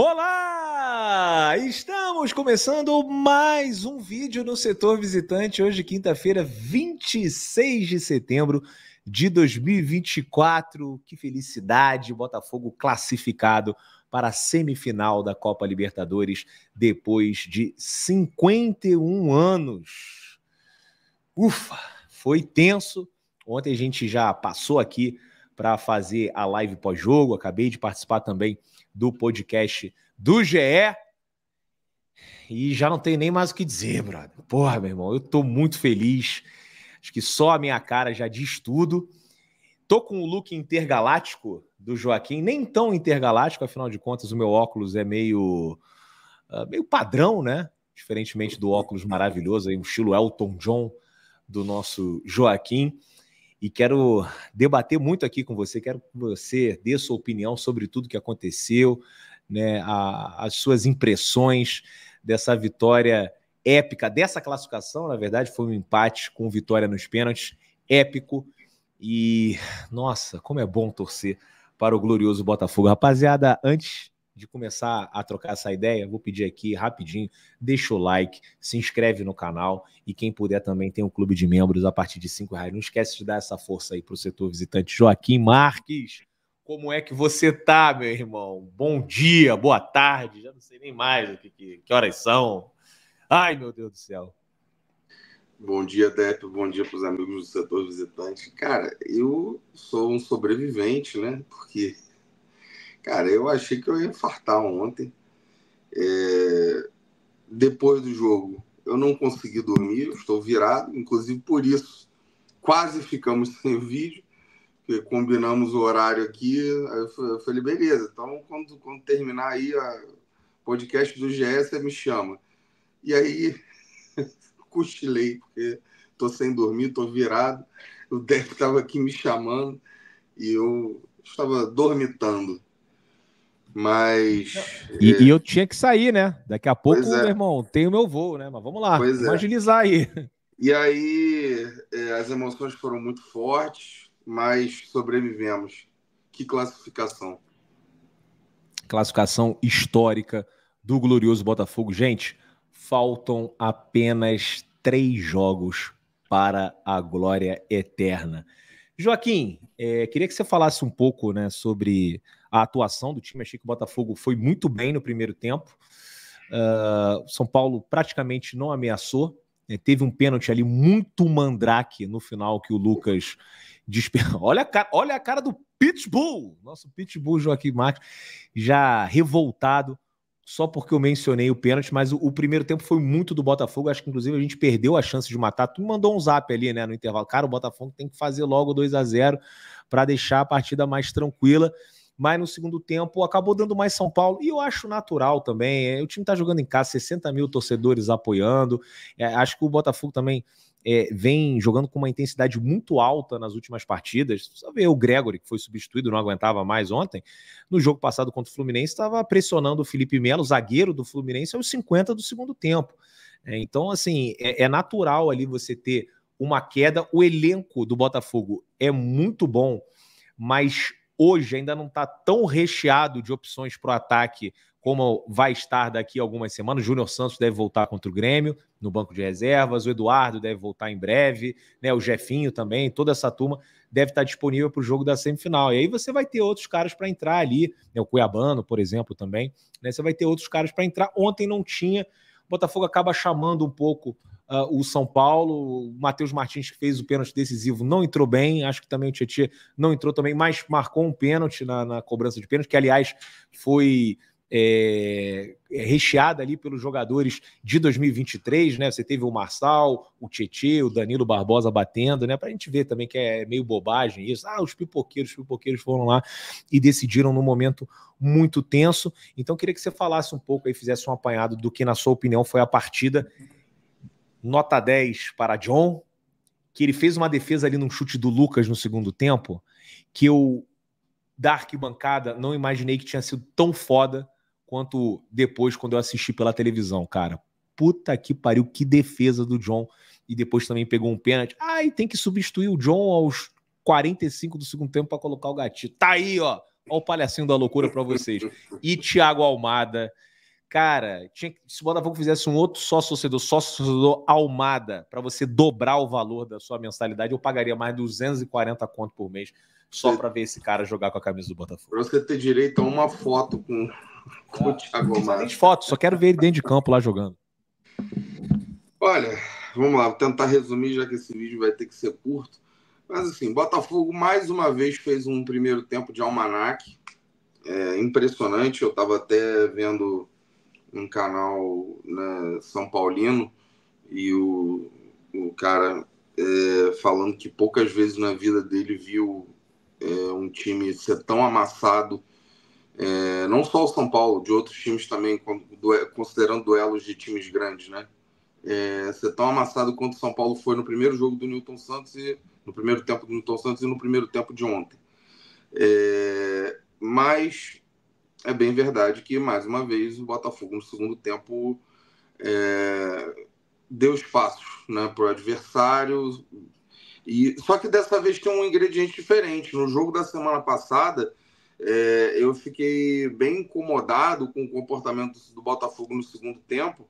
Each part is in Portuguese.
Olá! Estamos começando mais um vídeo no setor visitante. Hoje, quinta-feira, 26 de setembro de 2024. Que felicidade! Botafogo classificado para a semifinal da Copa Libertadores depois de 51 anos. Ufa! Foi tenso. Ontem a gente já passou aqui para fazer a live pós-jogo. Acabei de participar também do podcast do GE. E já não tem nem mais o que dizer, brother. Porra, meu irmão, eu tô muito feliz. Acho que só a minha cara já diz tudo. Tô com o look intergaláctico do Joaquim, nem tão intergaláctico, afinal de contas, o meu óculos é meio, ah, meio padrão, né? Diferentemente do óculos maravilhoso, aí, um estilo Elton John do nosso Joaquim e quero debater muito aqui com você. Quero que você dê sua opinião sobre tudo que aconteceu, né, a, as suas impressões dessa vitória épica, dessa classificação. Na verdade, foi um empate com vitória nos pênaltis, épico. E nossa, como é bom torcer para o glorioso Botafogo. Rapaziada, antes de começar a trocar essa ideia, vou pedir aqui rapidinho, deixa o like, se inscreve no canal e quem puder também tem um clube de membros a partir de cinco reais. Não esquece de dar essa força aí para o setor visitante. Joaquim Marques, como é que você tá, meu irmão? Bom dia, boa tarde, já não sei nem mais o que, que, que horas são. Ai, meu Deus do céu. Bom dia, Depp. Bom dia para os amigos do setor visitante. Cara, eu sou um sobrevivente, né? Porque Cara, eu achei que eu ia infartar ontem. É... Depois do jogo, eu não consegui dormir, estou virado, inclusive por isso quase ficamos sem vídeo, porque combinamos o horário aqui. Aí eu falei, beleza, então quando, quando terminar aí o podcast do GS, você me chama. E aí cochilei, porque estou sem dormir, estou virado. O Deck estava aqui me chamando e eu estava dormitando. Mas. E, é... e, eu tinha que sair, né? Daqui a pouco, é. meu irmão, tem o meu voo, né? Mas vamos lá, pois vamos é. agilizar aí. E aí, é, as emoções foram muito fortes, mas sobrevivemos. Que classificação! Classificação histórica do glorioso Botafogo. Gente, faltam apenas três jogos para a glória eterna. Joaquim, é, queria que você falasse um pouco né, sobre a atuação do time. Achei que o Botafogo foi muito bem no primeiro tempo. Uh, São Paulo praticamente não ameaçou. Né? Teve um pênalti ali muito mandrake no final que o Lucas desperdiçou. Olha, a cara, olha a cara do Pitbull! Nosso Pitbull Joaquim Marques, já revoltado, só porque eu mencionei o pênalti, mas o, o, primeiro tempo foi muito do Botafogo. Acho que, inclusive, a gente perdeu a chance de matar. Tu mandou um zap ali, né, no intervalo. Cara, o Botafogo tem que fazer logo 2 a 0 para deixar a partida mais tranquila mas no segundo tempo acabou dando mais São Paulo, e eu acho natural também, é, o time está jogando em casa, 60 mil torcedores apoiando, é, acho que o Botafogo também é, vem jogando com uma intensidade muito alta nas últimas partidas. Só ver o Gregory, que foi substituído, não aguentava mais ontem. No jogo passado contra o Fluminense, estava pressionando o Felipe Melo, zagueiro do Fluminense, aos 50 do segundo tempo. É, então, assim, é, é natural ali você ter uma queda. O elenco do Botafogo é muito bom, mas hoje ainda não está tão recheado de opções para o ataque como vai estar daqui a algumas semanas. O Júnior Santos deve voltar contra o Grêmio no banco de reservas, o Eduardo deve voltar em breve, né? O Jefinho também, toda essa turma deve estar tá disponível para o jogo da semifinal. E aí você vai ter outros caras para entrar ali, né? O Cuiabano, por exemplo, também. Né? Você vai ter outros caras para entrar. Ontem não tinha Botafogo acaba chamando um pouco Uh, o São Paulo. O Matheus Martins, que fez o pênalti decisivo, não entrou bem. Acho que também o Tietchan não entrou também, mas marcou um pênalti na, na cobrança de pênalti, que, aliás, foi é, é, recheada ali pelos jogadores de 2023, né? Você teve o Marçal, o Tietê, o Danilo Barbosa batendo, né? Para a gente ver também que é meio bobagem isso. Ah, os pipoqueiros, os pipoqueiros foram lá e decidiram num momento muito tenso. Então, queria que você falasse um pouco aí, fizesse um apanhado do que, na sua opinião, foi a partida. Nota 10 para John, que ele fez uma defesa ali num chute do Lucas no segundo tempo, que eu, da arquibancada, não imaginei que tinha sido tão foda quanto depois quando eu assisti pela televisão, cara. Puta que pariu, que defesa do John. E depois também pegou um pênalti. Ah, e tem que substituir o John aos 45 do segundo tempo para colocar o gatinho. Tá aí, ó. Ó o palhacinho da loucura para vocês. E Thiago Almada. Cara, tinha, se o Botafogo fizesse um outro sócio sucedor sócio sucedor Almada, para você dobrar o valor da sua mensalidade, eu pagaria mais 240 conto por mês só para ver esse cara jogar com a camisa do Botafogo. Pra você ter direito a uma foto com o ah, Thiago foto, só quero ver ele dentro de campo lá jogando. Olha, vamos lá, vou tentar resumir, já que esse vídeo vai ter que ser curto. Mas assim, Botafogo mais uma vez fez um primeiro tempo de almanac. É impressionante, eu estava até vendo um canal né, São Paulino e o, o cara é, falando que poucas vezes na vida dele viu é, um time ser tão amassado é, não só o São Paulo, de outros times também, considerando duelos de times grandes, né? É, ser tão amassado quanto o São Paulo foi no primeiro jogo do Newton Santos e no primeiro tempo do Newton Santos e no primeiro tempo de ontem. É, mas é bem verdade que, mais uma vez, o Botafogo no segundo tempo é, deu espaços né, para o adversário. E, só que dessa vez tem um ingrediente diferente. No jogo da semana passada, é, eu fiquei bem incomodado com o comportamento do Botafogo no segundo tempo,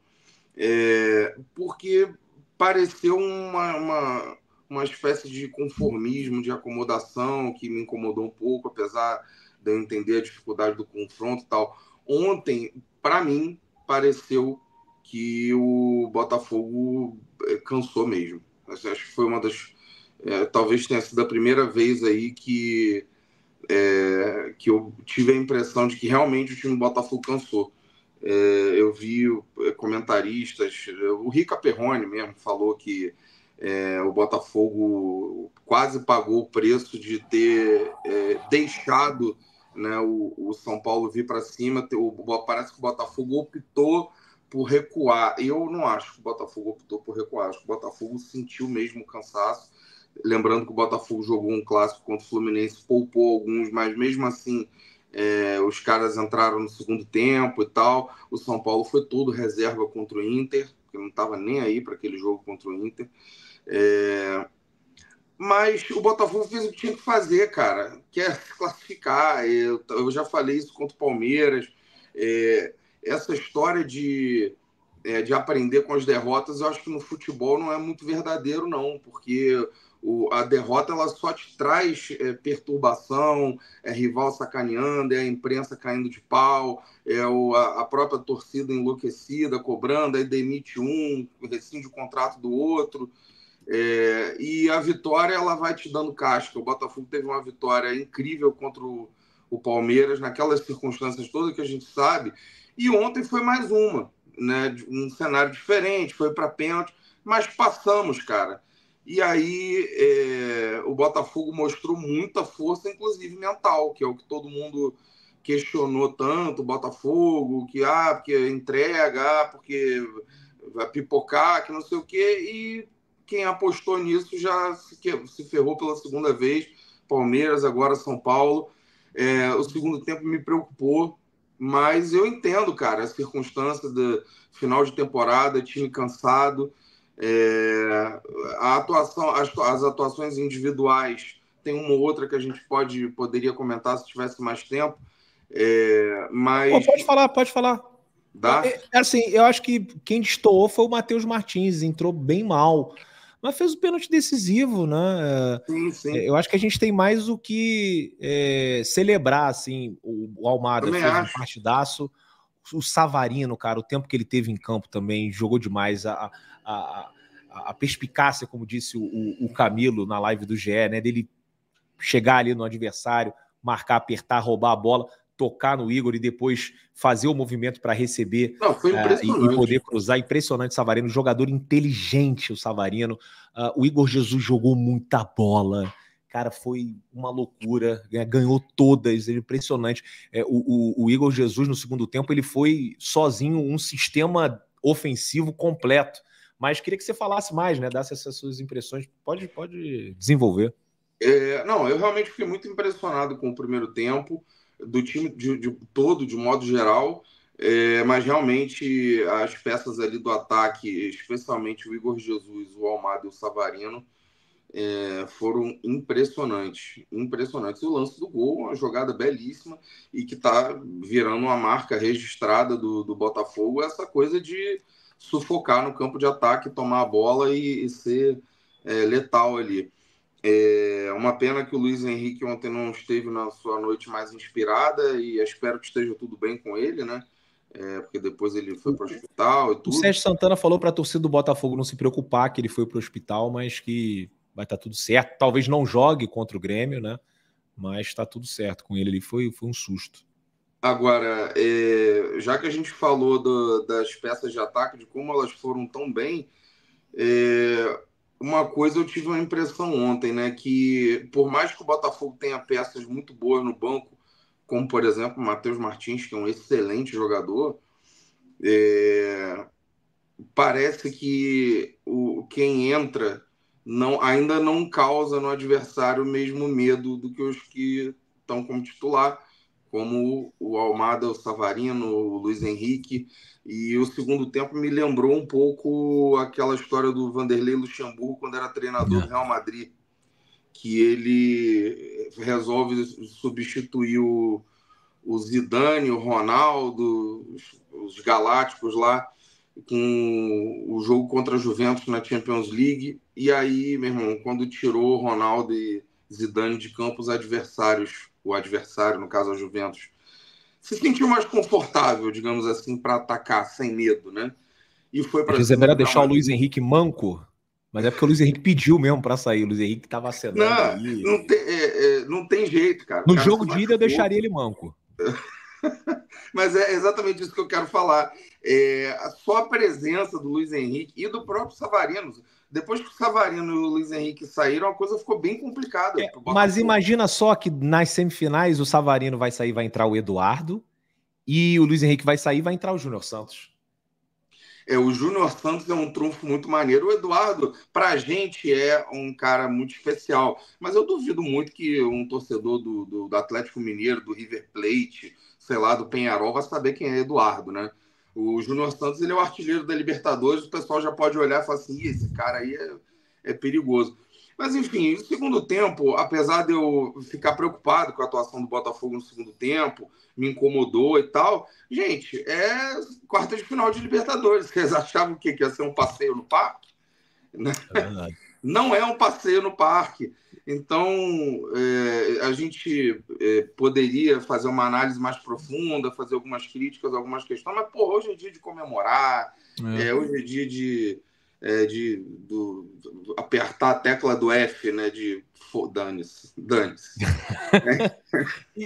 é, porque pareceu uma, uma, uma espécie de conformismo, de acomodação que me incomodou um pouco, apesar de eu entender a dificuldade do confronto e tal. Ontem, para mim, pareceu que o Botafogo é, cansou mesmo. Acho que foi uma das. É, talvez tenha sido a primeira vez aí que é, que eu tive a impressão de que realmente o time do Botafogo cansou. É, eu vi é, comentaristas, é, o Rica Perrone mesmo falou que é, o Botafogo quase pagou o preço de ter é, deixado né, o, o, São Paulo vir para cima. O, parece que o Botafogo optou por recuar. Eu não acho que o Botafogo optou por recuar, acho que o Botafogo sentiu mesmo o cansaço. Lembrando que o Botafogo jogou um clássico contra o Fluminense, poupou alguns, mas mesmo assim é, os caras entraram no segundo tempo e tal. O São Paulo foi todo reserva contra o Inter, que não estava nem aí para aquele jogo contra o Inter. É... Mas o Botafogo fez o que tinha que fazer, cara, que é classificar. Eu, eu já falei isso contra o Palmeiras. É... Essa história de, é, de aprender com as derrotas, eu acho que no futebol não é muito verdadeiro, não, porque o, a derrota ela só te traz é, perturbação, é rival sacaneando, é a imprensa caindo de pau, é o, a, a, própria torcida enlouquecida, cobrando, aí demite um, rescinde o contrato do outro. É, e a vitória ela vai te dando casca. O Botafogo teve uma vitória incrível contra o, o Palmeiras, naquelas circunstâncias todas que a gente sabe. E ontem foi mais uma, né? Um cenário diferente, foi para pênalti, mas passamos, cara e aí é, o Botafogo mostrou muita força, inclusive mental, que é o que todo mundo questionou tanto, o Botafogo, que ah, porque entrega, ah, porque vai pipocar, que não sei o quê, e quem apostou nisso já se ferrou pela segunda vez, Palmeiras, agora São Paulo. É, o segundo tempo me preocupou, mas eu entendo, cara, a circunstância do final de temporada, time cansado. É, a atuação, as, as, atuações individuais, tem uma ou outra que a gente pode, poderia comentar se tivesse mais tempo, é, mas... Pô, pode falar, pode falar. Dá? É, é, é assim, eu acho que quem destoou foi o Matheus Martins, entrou bem mal, mas fez o pênalti decisivo, né? Sim, sim. É, eu acho que a gente tem mais o que celebrar, assim, o, o Almada fez acho. um partidaço, o Savarino, cara, o tempo que ele teve em campo também, jogou demais. A, a, a, perspicácia, como disse o, o, Camilo na live do GE, né? Dele chegar ali no adversário, marcar, apertar, roubar a bola, tocar no Igor e depois fazer o movimento para receber Não, uh, e, e, poder cruzar. Impressionante Savarino, jogador inteligente o Savarino. Uh, o Igor Jesus jogou muita bola. Cara, foi uma loucura, né? ganhou todas, é impressionante. É, o, o, o Igor Jesus, no segundo tempo, ele foi sozinho um sistema ofensivo completo mas queria que você falasse mais, né? Dasse essas suas impressões. Pode, pode desenvolver. É, não, eu realmente fiquei muito impressionado com o primeiro tempo do time de, de todo, de modo geral. É, mas realmente as peças ali do ataque, especialmente o Igor Jesus, o Almada e o Savarino, é, foram impressionantes. Impressionantes. O lance do gol, uma jogada belíssima e que está virando uma marca registrada do, do Botafogo, essa coisa de sufocar no campo de ataque, tomar a bola e, e ser é, letal ali. É uma pena que o Luiz Henrique ontem não esteve na sua noite mais inspirada e espero que esteja tudo bem com ele, né? É, porque depois ele foi para o hospital e tudo. O Sérgio Santana falou para a torcida do Botafogo não se preocupar que ele foi para o hospital, mas que vai estar tá tudo certo. Talvez não jogue contra o Grêmio, né? Mas está tudo certo com ele. Ele foi, foi um susto. Agora, é, já que a gente falou do, das peças de ataque, de como elas foram tão bem, é, uma coisa eu tive uma impressão ontem, né? Que por mais que o Botafogo tenha peças muito boas no banco, como por exemplo o Matheus Martins, que é um excelente jogador, é, parece que o, quem entra não, ainda não causa no adversário o mesmo medo do que os que estão como titular como o Almada, o Savarino, o Luiz Henrique. E o segundo tempo me lembrou um pouco aquela história do Vanderlei Luxemburgo quando era treinador do é. Real Madrid, que ele resolve substituir o, o Zidane, o Ronaldo, os, os galácticos lá com o jogo contra a Juventus na Champions League. E aí, meu irmão, quando tirou Ronaldo e Zidane de campo, os adversários o adversário, no caso a Juventus, se sentiu mais confortável, digamos assim, para atacar sem medo, né? E foi para. Era é deixar mais... o Luiz Henrique manco, mas é porque o Luiz Henrique pediu mesmo para sair. O Luiz Henrique estava acenando não, ali. Não tem, é, é, não tem jeito, cara. No cara jogo de ida eu deixaria ele manco. mas é exatamente isso que eu quero falar. É, só a presença do Luiz Henrique e do próprio Savarino. Depois que o Savarino e o Luiz Henrique saíram, a coisa ficou bem complicada. É, mas imagina só que nas semifinais o Savarino vai sair, vai entrar o Eduardo, e o Luiz Henrique vai sair, vai entrar o Júnior Santos. É, o Júnior Santos é um trunfo muito maneiro. O Eduardo, para a gente, é um cara muito especial. Mas eu duvido muito que um torcedor do, do, do Atlético Mineiro, do River Plate, sei lá, do Penharol, vá saber quem é Eduardo, né? O Júnior Santos ele é o artilheiro da Libertadores, o pessoal já pode olhar e falar assim, esse cara aí é, é perigoso. Mas enfim, no segundo tempo, apesar de eu ficar preocupado com a atuação do Botafogo no segundo tempo, me incomodou e tal, gente, é quarta de final de Libertadores. Eles achavam o quê? Que ia ser um passeio no parque? Né? É não é um passeio no parque. Então, é, a gente é, poderia fazer uma análise mais profunda, fazer algumas críticas, algumas questões, mas, pô, hoje é dia de comemorar, é. é hoje é dia de, é, de do, apertar a tecla do F, né? De dane-se, dane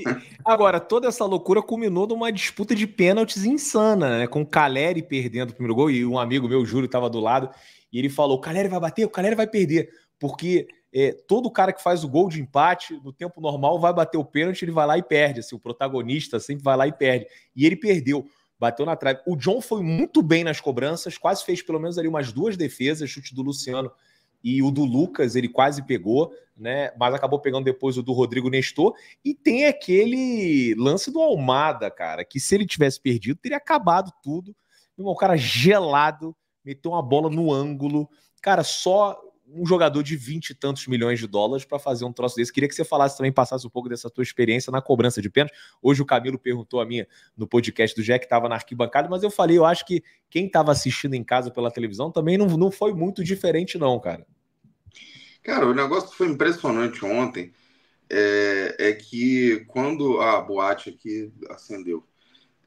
agora, toda essa loucura culminou numa disputa de pênaltis insana, né? Com o Caleri perdendo o primeiro gol, e um amigo meu, Júlio, estava do lado, e ele falou: o Caleri vai bater, o Caleri vai perder. Porque é, todo cara que faz o gol de empate no tempo normal vai bater o pênalti, ele vai lá e perde. Assim, o protagonista sempre vai lá e perde. E ele perdeu, bateu na trave. O John foi muito bem nas cobranças, quase fez pelo menos ali umas duas defesas, chute do Luciano e o do Lucas, ele quase pegou, né? Mas acabou pegando depois o do Rodrigo Nestor. E tem aquele lance do Almada, cara, que se ele tivesse perdido, teria acabado tudo. Um cara gelado meteu uma bola no ângulo. Cara, só um jogador de vinte e tantos milhões de dólares para fazer um troço desse. Queria que você falasse também, passasse um pouco dessa tua experiência na cobrança de pênalti. Hoje o Camilo perguntou a minha no podcast do Jack, estava na arquibancada, mas eu falei, eu acho que quem estava assistindo em casa pela televisão também não, não foi muito diferente, não, cara. Cara, o negócio foi impressionante ontem. É, é que quando a boate aqui acendeu,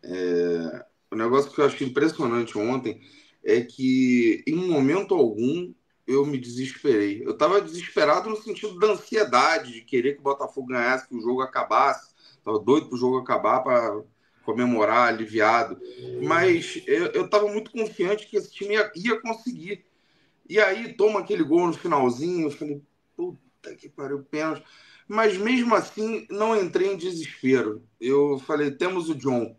é, o negócio que eu acho impressionante ontem é que em momento algum eu me desesperei. Eu estava desesperado no sentido da ansiedade, de querer que o Botafogo ganhasse, que o jogo acabasse. Estava doido para o jogo acabar para comemorar, aliviado. Mas eu estava muito confiante que esse time ia, ia, conseguir. E aí toma aquele gol no finalzinho. Eu falei, puta que pariu, pênalti. Mas mesmo assim, não entrei em desespero. Eu falei, temos o John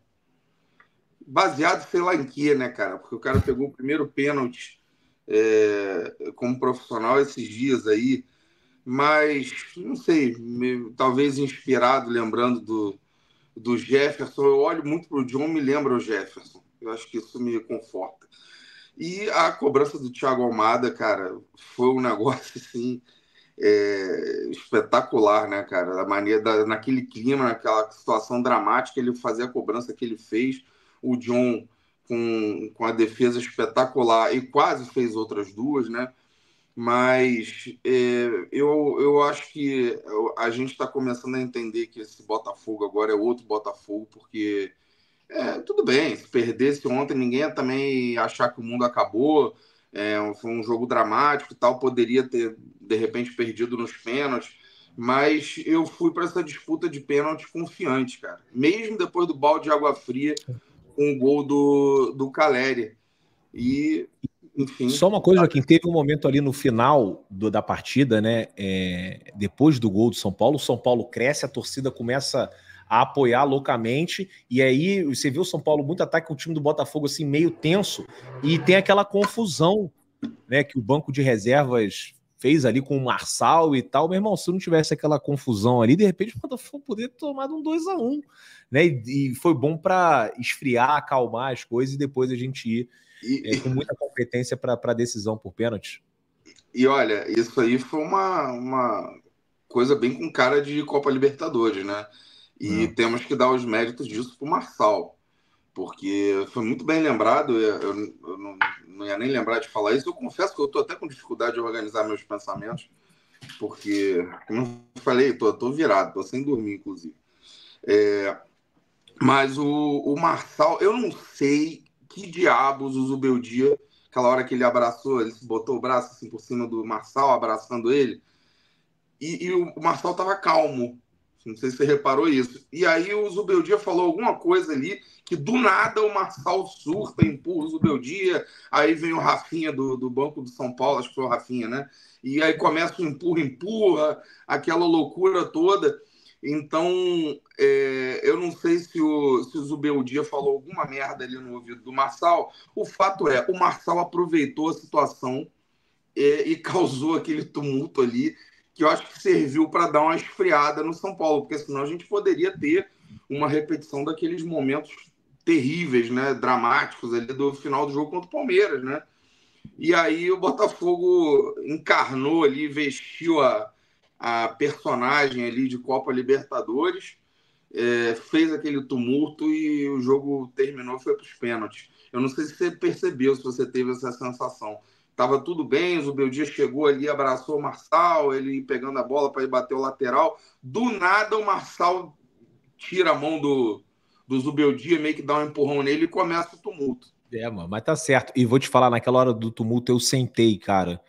baseado, sei lá em quê, né, cara? Porque o cara pegou o primeiro pênalti é, como profissional esses dias aí, mas não sei, talvez inspirado, lembrando do, do Jefferson. Eu olho muito para o John, me lembra o Jefferson. Eu acho que isso me conforta. E a cobrança do Thiago Almada, cara, foi um negócio assim. É, espetacular, né, cara? Da maneira, da, naquele clima, naquela situação dramática, ele fazer a cobrança que ele fez o John com, com a defesa espetacular e quase fez outras duas, né? Mas é, eu, eu acho que a gente está começando a entender que esse Botafogo agora é outro Botafogo, porque é, tudo bem, se perdesse ontem, ninguém ia também achar que o mundo acabou. É, foi um jogo dramático e tal, poderia ter, de repente, perdido nos pênaltis. Mas eu fui para essa disputa de pênaltis confiante, cara. Mesmo depois do balde de água fria com o gol do, do Caleri. E, enfim. Só uma coisa, Joaquim, teve um momento ali no final do, da partida, né? É, depois do gol do São Paulo, o São Paulo cresce, a torcida começa a apoiar loucamente. E aí você vê o São Paulo muito ataque, o time do Botafogo assim meio tenso e tem aquela confusão, né, que o banco de reservas fez ali com o Marçal e tal, meu irmão, se não tivesse aquela confusão ali, de repente o Botafogo poderia ter tomado um 2 a 1 né? E, e foi bom para esfriar, acalmar as coisas e depois a gente ir e, é, com muita competência para a decisão por pênalti. E, olha, isso aí foi uma, uma coisa bem com cara de Copa Libertadores, né? E hum. temos que dar os méritos disso para o Marçal porque foi muito bem lembrado, eu, eu, eu não, não, ia nem lembrar de falar isso. Eu confesso que eu estou até com dificuldade de organizar meus pensamentos, porque, como eu falei, estou virado, estou sem dormir, inclusive. É, mas o, o Marçal, eu não sei que diabos o Zubeldia, aquela hora que ele abraçou, ele botou o braço assim por cima do Marçal, abraçando ele, e, e o Marçal estava calmo. Não sei se você reparou isso. E aí o Zubeldia falou alguma coisa ali que do nada o Marçal surta, empurra o Zubeldia. Aí vem o Rafinha do, do Banco do São Paulo, acho que foi o Rafinha, né? E aí começa o empurra, empurra, aquela loucura toda. Então, é, eu não sei se o, se o Zubeldia falou alguma merda ali no ouvido do Marçal. O fato é, o Marçal aproveitou a situação é, e causou aquele tumulto ali que eu acho que serviu para dar uma esfriada no São Paulo, porque senão a gente poderia ter uma repetição daqueles momentos terríveis, né, dramáticos ali do final do jogo contra o Palmeiras, né? E aí o Botafogo encarnou ali, vestiu a, a personagem ali de Copa Libertadores, é, fez aquele tumulto e o jogo terminou, foi para os pênaltis. Eu não sei se você percebeu, se você teve essa sensação. Tava tudo bem, o Zubeldia chegou ali, abraçou o Marçal, ele pegando a bola para ir bater o lateral. Do nada, o Marçal tira a mão do, do Zubeldia meio que dá um empurrão nele e começa o tumulto. É, mano, mas tá certo. E vou te falar, naquela hora do tumulto eu sentei, cara.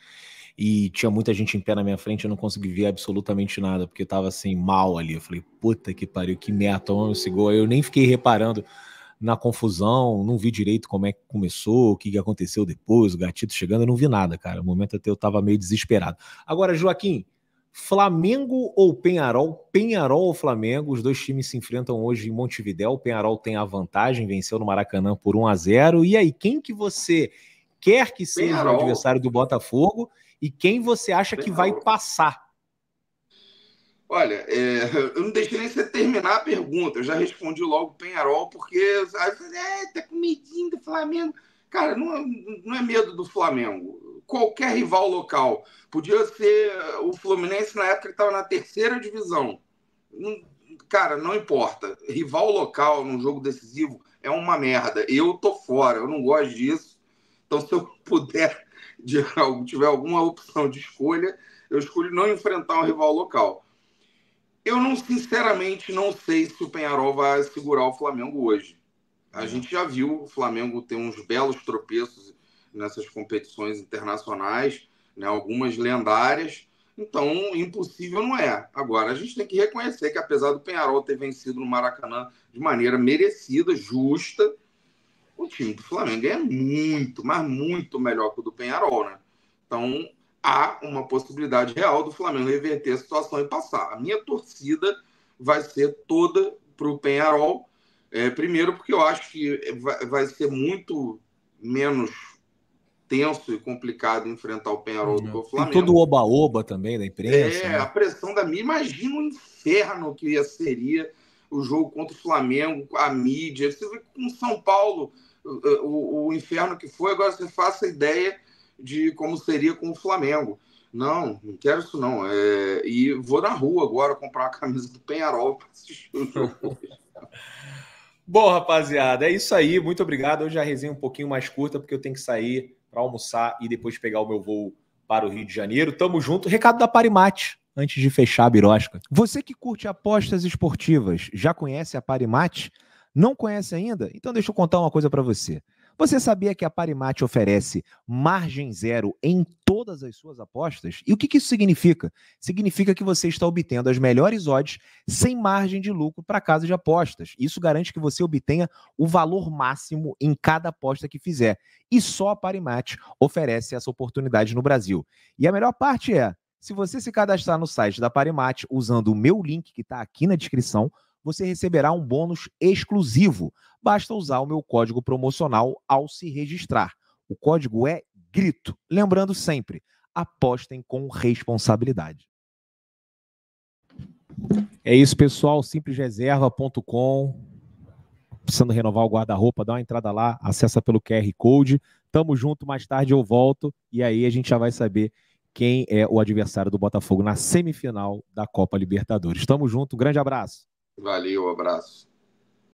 E tinha muita gente em pé na minha frente, eu não consegui ver absolutamente nada, porque tava assim, mal ali. Eu falei, puta que pariu, que merda, tomamos esse gol. Aí eu nem fiquei reparando na confusão, não vi direito como é que começou, o que, que aconteceu depois, o gatito tá chegando, eu não vi nada, cara. No momento até eu tava meio desesperado. Agora, Joaquim, Flamengo ou Penharol? Penharol ou Flamengo? Os dois times se enfrentam hoje em Montevidéu. O Penharol tem a vantagem, venceu no Maracanã por 1 a 0 E aí, quem que você quer que seja Penharol. o adversário do Botafogo e quem você acha Penharol. que vai passar Olha, é, eu não deixei nem você terminar a pergunta, eu já respondi logo Penharol, porque é, tá com medinho do Flamengo. Cara, não, é, não é medo do Flamengo. Qualquer rival local. Podia ser eh, o Fluminense na época que estava na terceira divisão. Cara, não importa. Rival local num jogo decisivo é uma merda. Eu tô fora, eu não gosto disso. Então, se eu puder, de, tiver alguma opção de escolha, eu escolho não enfrentar um rival local. Eu não, sinceramente, não sei se o Penharol vai segurar o Flamengo hoje. A é. gente já viu o Flamengo ter uns belos tropeços nessas competições internacionais, né, algumas lendárias. Então, impossível não é. Agora, a gente tem que reconhecer que, apesar do Penharol ter vencido no Maracanã de maneira merecida, justa, o time do Flamengo é muito, mas muito melhor que o do Penharol, né? Então, há uma possibilidade real do Flamengo reverter a situação e passar. A minha torcida vai ser toda para o Penharol. É, primeiro, porque eu acho que vai, ser muito menos tenso e complicado enfrentar o Penharol do que o uhum. Flamengo. E todo o oba-oba também da imprensa. É, né? a pressão da mídia. Imagina o inferno que seria o jogo contra o Flamengo, a mídia. Você vê com São Paulo o, o, o inferno que foi, agora você faça ideia de como seria com o Flamengo. Não, não quero isso não. É... E vou na rua agora comprar a camisa do Penharol para assistir o jogo. Bom, rapaziada, é isso aí. Muito obrigado. Hoje a resenha é um pouquinho mais curta, porque eu tenho que sair para almoçar e depois pegar o meu voo para o Rio de Janeiro. Tamo junto. Recado da Parimate, antes de fechar a birosca. Você que curte apostas esportivas, já conhece a Parimate? Não conhece ainda? Então deixa eu contar uma coisa para você. Você sabia que a Parimate oferece margem zero em todas as suas apostas? E o que, isso significa? Significa que você está obtendo as melhores odds sem margem de lucro para casa de apostas. Isso garante que você obtenha o valor máximo em cada aposta que fizer. E só a Parimate oferece essa oportunidade no Brasil. E a melhor parte é, se você se cadastrar no site da Parimate usando o meu link que está aqui na descrição, você receberá um bônus exclusivo. Basta usar o meu código promocional ao se registrar. O código é GRITO. Lembrando sempre, apostem com responsabilidade. É isso, pessoal. Simplesreserva.com. Precisando renovar o guarda-roupa, dá uma entrada lá, acessa pelo QR Code. Tamo junto, mais tarde eu volto e aí a gente já vai saber quem é o adversário do Botafogo na semifinal da Copa Libertadores. Tamo junto, grande abraço. Valeu, abraço.